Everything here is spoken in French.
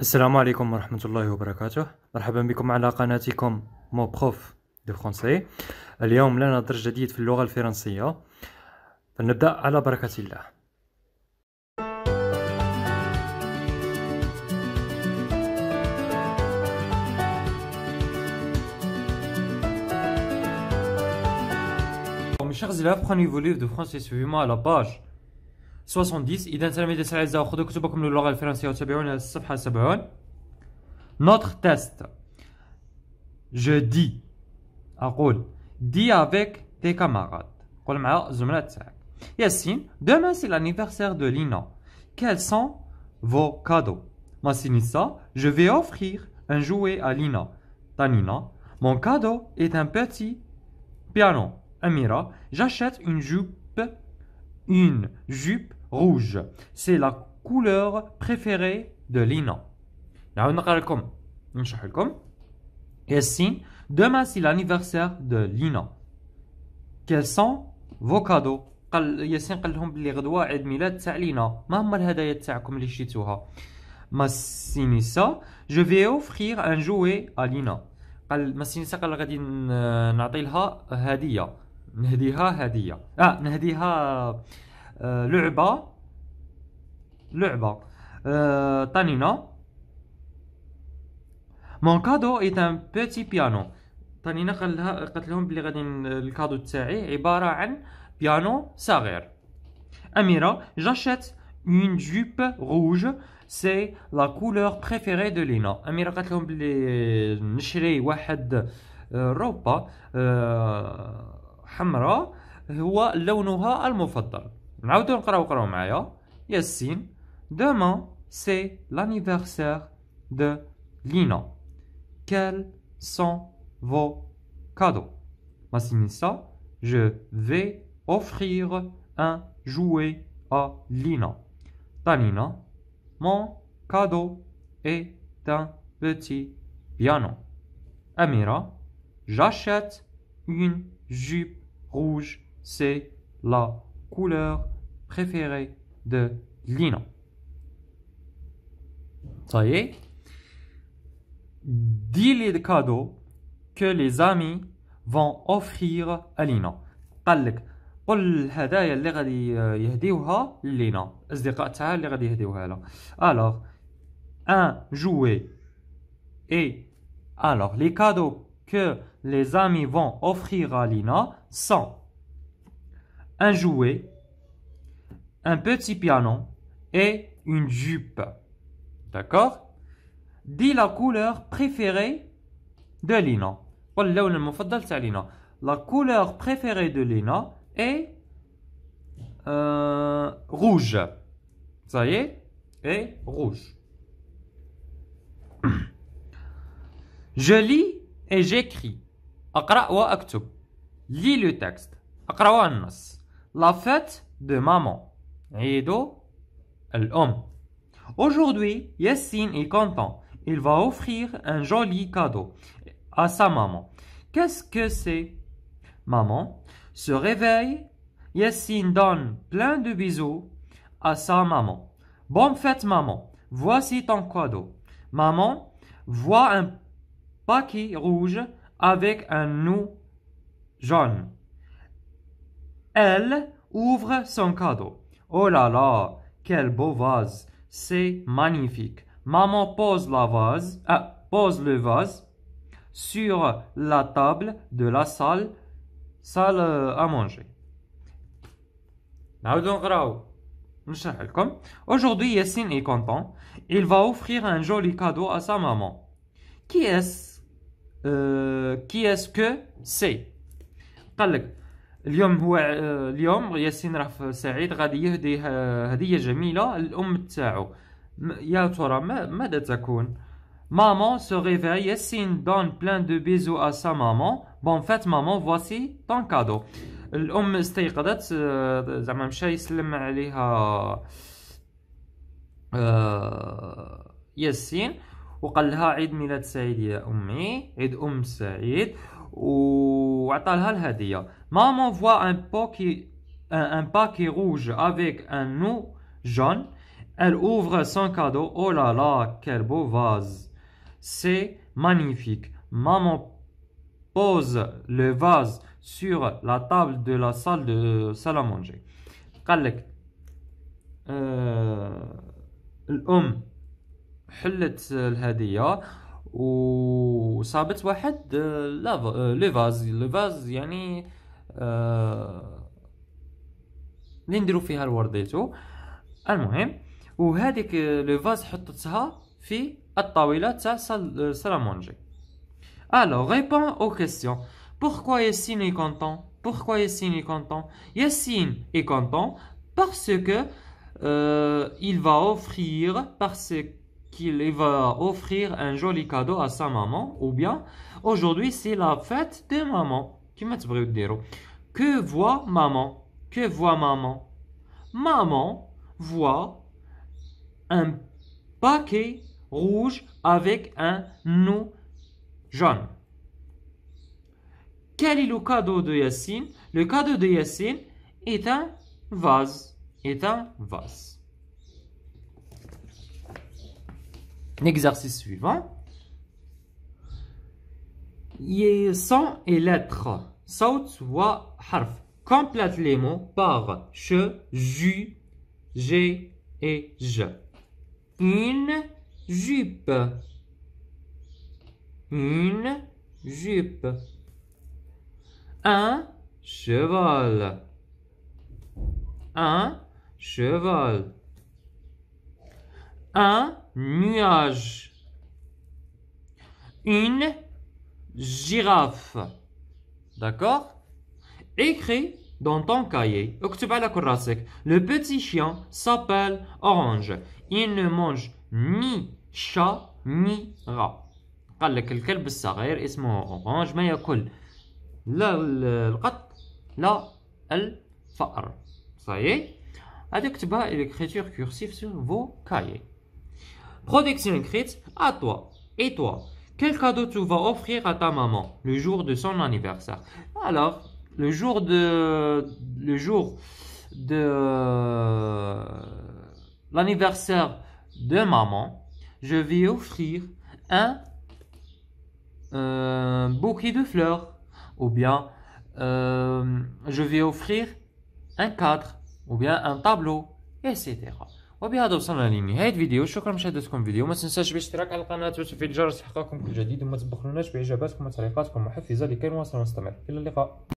السلام عليكم ورحمة الله وبركاته مرحبا بكم على قناتكم مو بخوف دو فرونسي اليوم لنا درس جديد في اللغة الفرنسية فلنبدأ على بركة الله Mes chers élèves, prenez vos livres de français suivez-moi à la page 70 Notre test Je dis اقول Dis avec tes camarades Yassine, demain c'est l'anniversaire de Lina. Quels sont vos cadeaux Ma Sinissa, je vais offrir un jouet à Lina. mon cadeau est un petit piano. Amira, j'achète une jupe, une jupe rouge. C'est la couleur préférée de Lina. Yassine, demain c'est l'anniversaire de Lina. Quels sont vos cadeaux قال ياسين قال لهم بلي غدوه عيد ميلاد تاع لينا ما هما الهدايا تاعكم اللي جو في ان جوي قال غادي نعطي لها نهديها اه نهديها آه، لعبه لعبه طنينه مون كادو ايت ان بيتي بيانو طنينه قالها قالت لهم بلي غادي الكادو تاعي عباره عن بيانو صغير اميره جاشيت اون جوب غوج سي لا couleur بريفيري دو لينا اميره قالت لهم بلي نشري واحد آه، روبا آه، حمراء هو لونها المفضل نعاودو نقراو avec moi. ياسين demain c'est l'anniversaire de Lina quels sont vos cadeaux ça je vais offrir un jouet à Lina Lina, mon cadeau est un petit piano Amira j'achète une jupe rouge c'est la couleur préférée de Lina. Ça y est. Dis les cadeaux que les amis vont offrir à Lina. قال لك قل الهدايا jouet et alors les cadeaux que les amis vont offrir à Lina sont un jouet, un petit piano et une jupe. D'accord Dis la couleur préférée de Lina. La couleur préférée de Lina est euh, rouge. Ça y est Et rouge. Je lis et j'écris. Lis le texte. La fête de maman. Ido l'homme. Aujourd'hui, Yassine est content. Il va offrir un joli cadeau à sa maman. Qu'est-ce que c'est Maman se réveille. Yassine donne plein de bisous à sa maman. Bonne fête, maman. Voici ton cadeau. Maman voit un paquet rouge avec un nous jaune. Elle ouvre son cadeau. Oh là là, quel beau vase. C'est magnifique. Maman pose la vase, euh, pose le vase sur la table de la salle, salle euh, à manger. Aujourd'hui, Yassine est content. Il va offrir un joli cadeau à sa maman. Qui est-ce euh, qui est-ce que c'est اليوم هو آه، اليوم ياسين راه سعيد غادي يهدي آه، هديه جميله الام تاعو يا ترى ماذا تكون ماما سو ريفي ياسين دون بلان دو بيزو ا سا ماما بون فات ماما فواسي طون كادو الأم استيقظت آه، زعما مشى يسلم عليها ياسين وقال لها عيد ميلاد سعيد يا أمي عيد أم سعيد و Maman voit un paquet rouge avec un nœud jaune elle ouvre son cadeau oh là là quel beau vase c'est magnifique maman pose le vase sur la table de la salle de salle à manger et ça veut dire le vase. Le vase, c'est-à-dire... On va dire que y a dans le verre. C'est-à-dire que le vase, c'est y a dans la table de la salle à manger. Alors, répondez aux questions. Pourquoi Yassine est content Pourquoi Yassine est content Yassine est content parce qu'il euh, va offrir il va offrir un joli cadeau à sa maman ou bien aujourd'hui c'est la fête de maman. qui Que voit maman Que voit maman Maman voit un paquet rouge avec un nous jaune. Quel est le cadeau de Yassine Le cadeau de Yassine est un vase. Est un vase. L'exercice suivant. Son et lettres. Saut voix, harf. Complète les mots par je »,« ju, j'ai et je. Une jupe. Une jupe. Un cheval. Un cheval un nuage, une girafe. D'accord Écris dans ton cahier, le petit chien s'appelle Orange. Il ne mange ni chat ni rat. قال لك الكلب الصغير اسمه أورانج ما يأكل لا القط لا الفأر صحيح هذا كتبها l'écriture cursive sur vos cahiers Production écrite à toi et toi. Quel cadeau tu vas offrir à ta maman le jour de son anniversaire Alors, le jour de... Le jour de... L'anniversaire de maman, je vais offrir un euh, bouquet de fleurs ou bien euh, je vais offrir un cadre ou bien un tableau, etc. وبهذا وصلنا لنهايه الفيديو شكرا مشاهدتكم الفيديو ما تنساش بالاشتراك على القناه وتفعيل الجرس لتحقيقكم كل جديد وما تبخلوناش باعجاباتكم وتعليقاتكم محفزه لكي نواصل ونستمر الى اللقاء